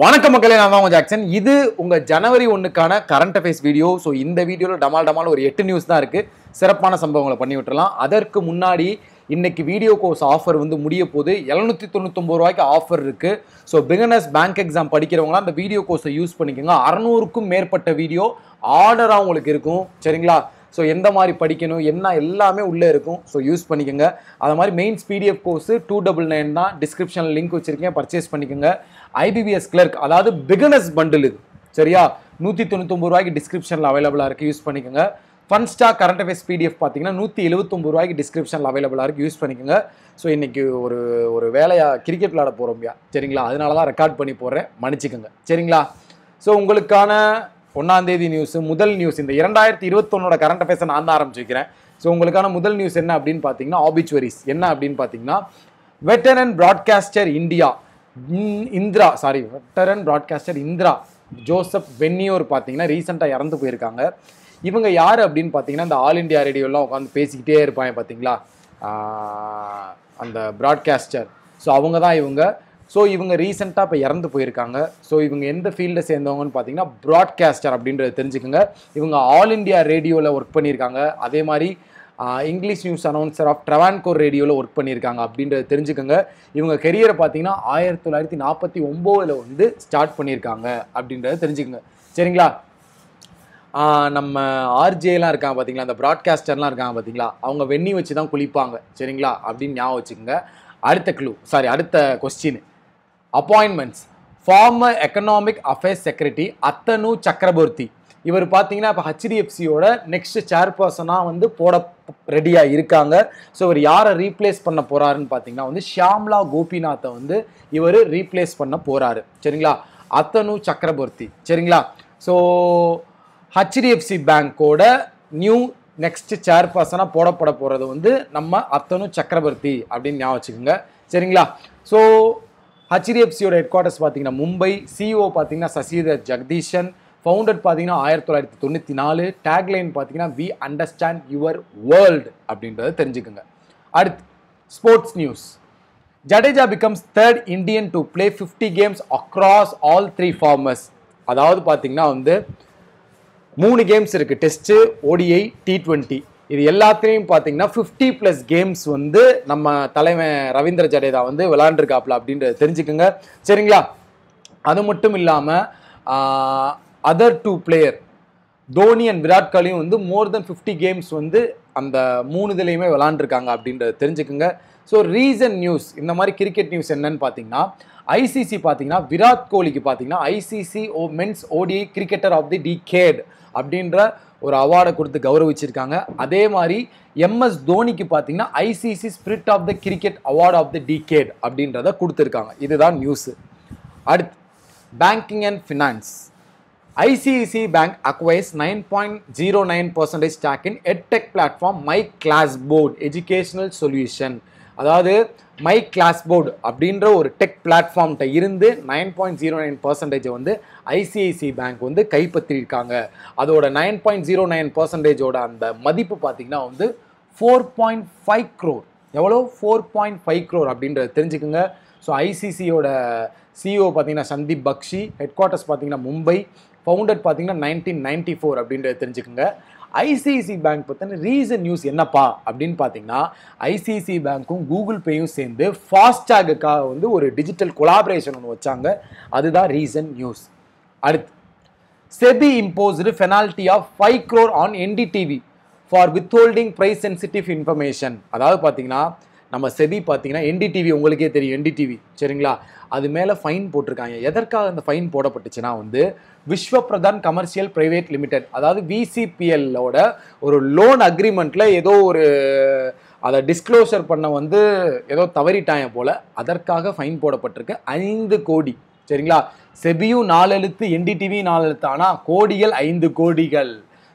வணக்க மக்களே நான் தான் உங்கள் ஜாக்சன் இது உங்கள் ஜனவரி ஒன்றுக்கான கரண்ட் அஃபேர்ஸ் வீடியோ ஸோ இந்த வீடியோவில் டமால் டமால் ஒரு எட்டு நியூஸ் தான் இருக்குது சிறப்பான சம்பவங்களை பண்ணி விட்டுலாம் அதற்கு முன்னாடி இன்றைக்கி வீடியோ கோர்ஸ் ஆஃபர் வந்து முடிய போது எழுநூற்றி தொண்ணூத்தொம்பது ரூபாய்க்கு ஆஃபர் இருக்குது ஸோ பிகனஸ் பேங்க் எக்ஸாம் படிக்கிறவங்களாம் அந்த வீடியோ கோர்ஸை யூஸ் பண்ணிக்கோங்க அறநூறுக்கும் மேற்பட்ட வீடியோ ஆர்டராக உங்களுக்கு இருக்கும் சரிங்களா ஸோ எந்த மாதிரி படிக்கணும் என்ன எல்லாமே உள்ளே இருக்கும் ஸோ யூஸ் பண்ணிக்கோங்க அது மாதிரி mains PDF course two double nine தான் டிஸ்கிரிப்ஷனில் லிங்க் வச்சுருக்கேன் பர்ச்சேஸ் பண்ணிக்கோங்க ஐபிபிஎஸ் கிளர்க் அதாவது பிகினஸ் பண்டில் இது சரியா நூற்றி தொண்ணூத்தொம்பது ரூபாய்க்கு டிஸ்கிரிப்ஷனில் அவைலபிளாக இருக்குது யூஸ் பண்ணிக்கோங்க ஃபன் ஸ்டா கரண்ட் அஃபேர்ஸ் பிடிஎஃப் பார்த்தீங்கன்னா நூற்றி எழுபத்தொம்பது ரூபாய்க்கு டிஸ்கிரிப்ஷனில் அவைலபிளாக இருக்குது யூஸ் பண்ணிக்கோங்க ஸோ இன்றைக்கி ஒரு ஒரு வேலையாக கிரிக்கெட் விளாட போகிறோம்யா சரிங்களா அதனால தான் ரெக்கார்ட் பண்ணி போடுறேன் மன்னிச்சிக்கோங்க சரிங்களா ஸோ உங்களுக்கான ஒன்றாந்தேதி நியூஸ் முதல் நியூஸ் இந்த இரண்டாயிரத்தி இருபத்தொன்னோட கரண்ட் அஃபேர்ஸ் நான் தான் ஆரம்பிச்சிருக்கிறேன் ஸோ உங்களுக்கான முதல் நியூஸ் என்ன அப்படின்னு பார்த்தீங்கன்னா ஆபிச்சுவரிஸ் என்ன அப்படின்னு பார்த்தீங்கன்னா veteran broadcaster India Indira sorry veteran broadcaster Indira Joseph Venniyoor பார்த்தீங்கன்னா ரீசெண்டாக இறந்து போயிருக்காங்க இவங்க யார் அப்படின்னு பார்த்தீங்கன்னா இந்த ஆல் இண்டியா ரேடியோலாம் உட்காந்து பேசிக்கிட்டே இருப்பாங்க பார்த்தீங்களா அந்த ப்ராட்காஸ்டர் ஸோ அவங்க தான் இவங்க ஸோ இவங்க ரீசெண்டாக இப்போ இறந்து போயிருக்காங்க ஸோ இவங்க எந்த ஃபீல்டில் சேர்ந்தவங்கன்னு பார்த்தீங்கன்னா ப்ராட்காஸ்டர் அப்படின்றத தெரிஞ்சுக்கோங்க இவங்க ஆல் இண்டியா ரேடியோவில் ஒர்க் பண்ணியிருக்காங்க அதே மாதிரி English news announcer of Travancore ரேடியோவில் ஒர்க் பண்ணியிருக்காங்க அப்படின்றத தெரிஞ்சுக்கோங்க இவங்க கெரியரை பார்த்தீங்கன்னா ஆயிரத்தி தொள்ளாயிரத்தி நாற்பத்தி ஒம்போதில் வந்து ஸ்டார்ட் பண்ணியிருக்காங்க அப்படின்றத தெரிஞ்சுக்கோங்க சரிங்களா நம்ம ஆர்ஜேலாம் இருக்காங்க பார்த்தீங்களா அந்த ப்ராட்காஸ்டர்லாம் இருக்காங்க பார்த்தீங்களா அவங்க வெண்ணி வச்சு தான் குளிப்பாங்க சரிங்களா அப்படின்னு ஞாபகம் வச்சுக்கோங்க அடுத்த க்ளூ சாரி அடுத்த question appointments former economic affairs secretary Atanu Chakraborty இவர் பார்த்தீங்கன்னா இப்போ ஹெச்டிஎஃப்சியோட நெக்ஸ்ட் சேர்பர்சனாக வந்து போட ரெடியாக இருக்காங்க ஸோ இவர் யாரை ரீப்ளேஸ் பண்ண போகிறாருன்னு பார்த்தீங்கன்னா வந்து ஷியாம்லா கோபிநாத்தை வந்து இவர் ரீப்ளேஸ் பண்ண போகிறாரு சரிங்களா அத்தனு சக்கரவர்த்தி சரிங்களா ஸோ ஹெச்டிஎஃப்சி பேங்க்கோட நியூ நெக்ஸ்ட் சேர்பர்சனாக போடப்பட போகிறது வந்து நம்ம அத்தனு சக்கரவர்த்தி அப்படின்னு ஞாபகம் வச்சுக்கோங்க சரிங்களா ஸோ ஹெச்டிஎஃப்சியோட ஹெட் குவார்டர்ஸ் பார்த்தீங்கன்னா மும்பை சிஓ e பார்த்தீங்கன்னா சசிதர் ஜெகதீஷன் ஃபவுண்டர் பார்த்தீங்கன்னா ஆயிரத்தி தொள்ளாயிரத்தி தொண்ணூற்றி நாலு டேக்லைன் பார்த்தீங்கன்னா வி அண்டர்ஸ்டாண்ட் யுவர் வேர்ல்டு அப்படின்றத தெரிஞ்சுக்குங்க அடுத்து sports news Jadeja becomes third Indian to play fifty games across all three formers அதாவது பார்த்தீங்கன்னா வந்து மூணு கேம்ஸ் இருக்குது டெஸ்ட்டு ஓடிஐ டி ட்வெண்ட்டி இது எல்லாத்துலேயும் பார்த்தீங்கன்னா ஃபிஃப்டி ப்ளஸ் கேம்ஸ் வந்து நம்ம தலைமை ரவீந்திர ஜடேஜா வந்து விளாண்டுருக்காப்ல அப்படின்றத தெரிஞ்சுக்கோங்க சரிங்களா அது மட்டும் இல்லாமல் other two player Dhoni and Virat கோலியும் வந்து மோர் தென் ஃபிஃப்டி கேம்ஸ் வந்து அந்த மூணு இதுலேயுமே விளாண்டுருக்காங்க அப்படின்றத தெரிஞ்சுக்கோங்க ஸோ ரீசன் நியூஸ் இந்த மாதிரி கிரிக்கெட் நியூஸ் என்னன்னு பார்த்தீங்கன்னா ஐசிசி பார்த்தீங்கன்னா விராட் கோலிக்கு பார்த்தீங்கன்னா ICC oh men's ODI cricketer of the decade அப்படின்ற ஒரு அவார்டை கொடுத்து கௌரவிச்சிருக்காங்க அதே மாதிரி எம்எஸ் தோனிக்கு பார்த்தீங்கன்னா ICC spirit of the cricket award of the decade அப்படின்றத கொடுத்துருக்காங்க இதுதான் நியூஸு அடுத்து banking and finance ICIC bank acquire nine point zero nine percentage stake in edtech platform my class board educational solution அதாவது my class board அப்படின்ற ஒரு tech பிளாட்ஃபார்ம்கிட்ட இருந்து nine point zero nine percentage வந்து ஐசிஐசி பேங்க் வந்து கைப்பற்றியிருக்காங்க அதோட nine point zero nine பர்சன்டேஜோட அந்த மதிப்பு பார்த்திங்கன்னா வந்து ஃபோர் பாயிண்ட் ஃபைவ் க்ரோர் எவ்வளோ ஃபோர் பாயிண்ட் ஃபைவ் க்ரோர் அப்படின்றத தெரிஞ்சுக்கோங்க ஸோ ஐசிசியோட சிஇஓ e பார்த்தீங்கன்னா சந்தீப் பக்ஷி ஹெட் குவார்ட்டர்ஸ் பார்த்தீங்கன்னா மும்பை ஃபவுண்டர் பார்த்தீங்கன்னா நைன்டீன் நைன்டி ஃபோர் அப்படின்றத தெரிஞ்சுக்கோங்க ஐசிஐசி பேங்க் பற்றின ரீசன் நியூஸ் என்னப்பா அப்படின்னு பார்த்தீங்கன்னா ஐசிஐசி பேங்க்கும் கூகுள் பேயும் சேர்ந்து ஃபாஸ்டாகுக்காக வந்து ஒரு டிஜிட்டல் கொலாபரேஷன் ஒன்று வச்சாங்க அதுதான் ரீசன் நியூஸ் அடுத்து SEBI imposed penalty of five crore on NDTV for withholding price sensitive information அதாவது பார்த்தீங்கன்னா நம்ம செபி பார்த்தீங்கன்னா என்டிடிவி உங்களுக்கே தெரியும் என்டிடிவி சரிங்களா அது மேலே ஃபைன் போட்டிருக்காங்க எதற்காக அந்த ஃபைன் போடப்பட்டுச்சுன்னா வந்து Vishva Pradhan commercial private limited அதாவது விசிபிஎல்லோட ஒரு லோன் அக்ரிமெண்ட்டில் ஏதோ ஒரு அதை டிஸ்க்ளோசர் பண்ண வந்து ஏதோ தவறிட்டாயன் போல் அதற்காக ஃபைன் போடப்பட்டிருக்கு ஐந்து கோடி சரிங்களா செபியும் நாலெழுத்து நாலு எழுத்து ஆனால் கோடிகள் ஐந்து கோடிகள்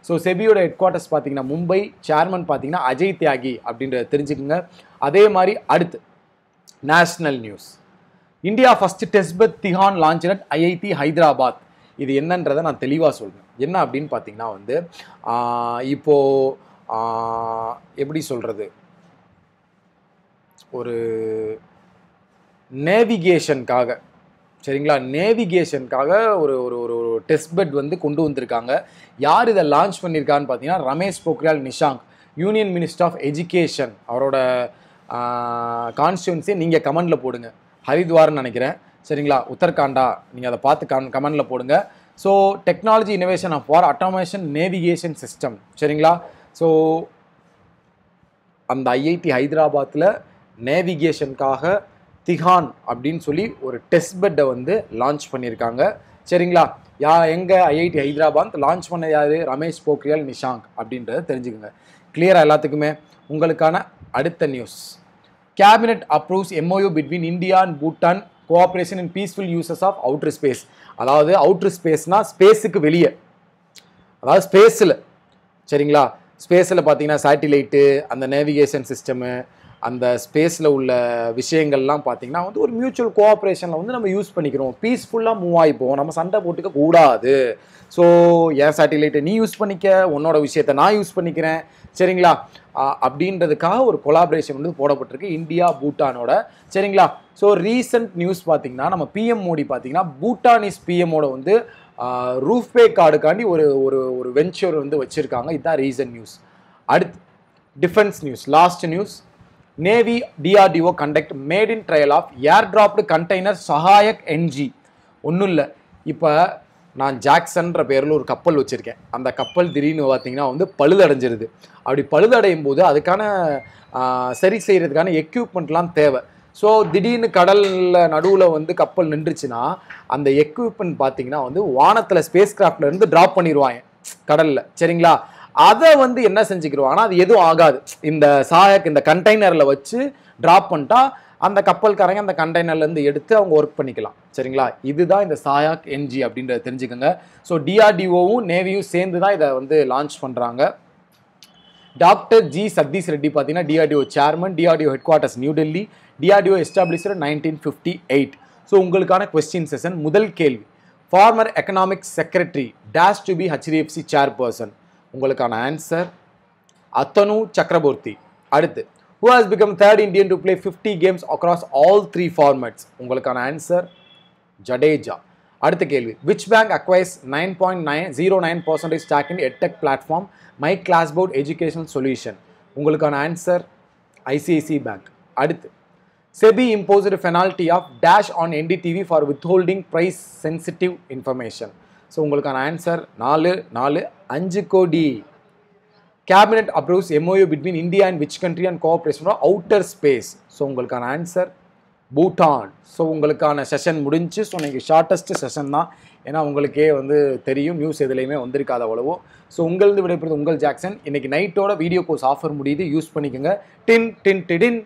ஸோ செபியோட ஹெட் குவார்ட்டர்ஸ் பார்த்தீங்கன்னா மும்பை சேர்மன் பார்த்தீங்கன்னா அஜய் தியாகி அப்படின்றத தெரிஞ்சுக்கோங்க அதே மாதிரி அடுத்து national news India first testbed TiHAN launch at IIT Hyderabad இது என்னன்றதை நான் தெளிவாக சொல்கிறேன் என்ன அப்படின்னு பார்த்தீங்கன்னா வந்து இப்போது எப்படி சொல்கிறது ஒரு நேவிகேஷனுக்காக சரிங்களா நேவிகேஷனுக்காக ஒரு ஒரு ஒரு ஒரு டெஸ்ட் பெட் வந்து கொண்டு வந்திருக்காங்க யார் இதை லான்ச் பண்ணியிருக்கான்னு பார்த்தீங்கன்னா Ramesh Pokhriyal Nishank union minister of education அவரோட கான்ஸ்டியூன்சியை நீங்கள் கமெண்டில் போடுங்க ஹரித்வார்னு நினைக்கிறேன் சரிங்களா உத்தரகாண்டா நீங்கள் அதை பார்த்து கம் கமெண்டில் போடுங்க so technology innovation of for automation navigation system சரிங்களா ஸோ அந்த ஐஐடி ஹைதராபாத்தில் நேவிகேஷனுக்காக திஹான் அப்படின்னு சொல்லி ஒரு டெஸ்ட் பெட்டை வந்து லான்ச் பண்ணியிருக்காங்க சரிங்களா யா எங்கே ஐஐடி ஹைதராபாத் லான்ச் பண்ண யார் ரமேஷ் போக்ரியால் நிஷாங்க் அப்படின்றத தெரிஞ்சுக்கோங்க கிளியராக எல்லாத்துக்குமே உங்களுக்கான அடுத்த news cabinet approves MoU between India and Bhutan cooperation in peaceful uses of outer space அதாவது அவுட்ரு ஸ்பேஸ்னால் ஸ்பேஸுக்கு வெளியே அதாவது ஸ்பேஸில் சரிங்களா ஸ்பேஸில் பார்த்தீங்கன்னா சேட்டிலைட்டு அந்த நேவிகேஷன் சிஸ்டமு அந்த ஸ்பேஸில் உள்ள விஷயங்கள்லாம் பார்த்திங்கன்னா வந்து ஒரு மியூச்சுவல் கோஆப்ரேஷனில் வந்து நம்ம யூஸ் பண்ணிக்கிறோம் பீஸ்ஃபுல்லாக மூவ் ஆகிப்போம் நம்ம சண்டை போட்டுக்க கூடாது ஸோ என் சேட்டிலைட்டை நீ யூஸ் பண்ணிக்க உன்னோட விஷயத்தை நான் யூஸ் பண்ணிக்கிறேன் சரிங்களா அப்படின்றதுக்காக ஒரு கொலாபரேஷன் வந்து போடப்பட்டிருக்கு இந்தியா பூட்டானோட சரிங்களா ஸோ ரீசன்ட் நியூஸ் பார்த்திங்கன்னா நம்ம பிஎம் மோடி பார்த்திங்கன்னா பூட்டானிஸ் பிஎம்மோட வந்து ரூஃபே கார்டுக்காண்டி ஒரு ஒரு ஒரு வெஞ்சர் வந்து வச்சுருக்காங்க இதுதான் ரீசன்ட் நியூஸ் அடுத்து defence news last news DRDO conduct maiden trial of air airdropped container Sahayak NG ஒன்றும் இல்லை இப்போ நான் ஜாக்சன்ற பேரில் ஒரு கப்பல் வச்சுருக்கேன் அந்த கப்பல் திடீர்னு பார்த்தீங்கன்னா வந்து பழுதடைஞ்சிருது அப்படி பழுதடையும் போது அதுக்கான சரி செய்கிறதுக்கான எக்யூப்மெண்ட்லாம் தேவை ஸோ திடீர்னு கடலில் நடுவில் வந்து கப்பல் நின்றுச்சுன்னா அந்த எக்யூப்மெண்ட் பார்த்தீங்கன்னா வந்து வானத்தில் ஸ்பேஸ் கிராஃப்ட்லேருந்து ட்ராப் பண்ணிடுவாங்க கடலில் சரிங்களா அதை வந்து என்ன செஞ்சுக்கிடுவாங்கன்னா அது எதுவும் ஆகாது இந்த சாயக் இந்த கண்டெய்னரில் வச்சு ட்ராப் பண்ணிட்டா அந்த கப்பல்காரங்க அந்த கண்டெய்னர்லேருந்து எடுத்து அவங்க ஒர்க் பண்ணிக்கலாம் சரிங்களா இதுதான் இந்த சாயாக் என்ஜி அப்படின்றத தெரிஞ்சுக்கோங்க ஸோ டிஆர்டிஓவும் நேவியும் சேர்ந்து தான் இதை வந்து லான்ச் பண்ணுறாங்க டாக்டர் ஜி சதீஷ் ரெட்டி பார்த்தீங்கன்னா DRDO chairman DRDO headquarters new Delhi DRDO established nineteen fifty eight so உங்களுக்கான கொஸ்டின் செஷன் முதல் கேள்வி former economic secretary dash to be HDFC chairperson உங்களுக்கான ஆன்சர் அத்தனு சக்கரபூர்த்தி அடுத்து who has become third Indian to play fifty games across all three formats உங்களுக்கான answer Jadeja அடுத்த கேள்வி which bank acquire nine point nine zero nine percentage stake in edtech platform my class board education solution உங்களுக்கான answer ICIC bank அடுத்து SEBI imposed penalty of dash on NDTV for withholding price sensitive information so உங்களுக்கான answer நாலு நாலு அஞ்சு கோடி cabinet approves MoU between India and which country and cooperation outer space so உங்களுக்கான answer Bhutan so உங்களுக்கான session முடிஞ்சு so இன்றைக்கி shortest session தான் ஏன்னா உங்களுக்கே வந்து தெரியும் நியூஸ் எதுலேயுமே வந்திருக்காத அவ்வளவோ ஸோ உங்களது விடைபெறுது உங்கள் ஜாக்சன் இன்றைக்கி நைட்டோட வீடியோ கோர்ஸ் ஆஃபர் முடியுது யூஸ் பண்ணிக்கோங்க டின் டின் டிடின்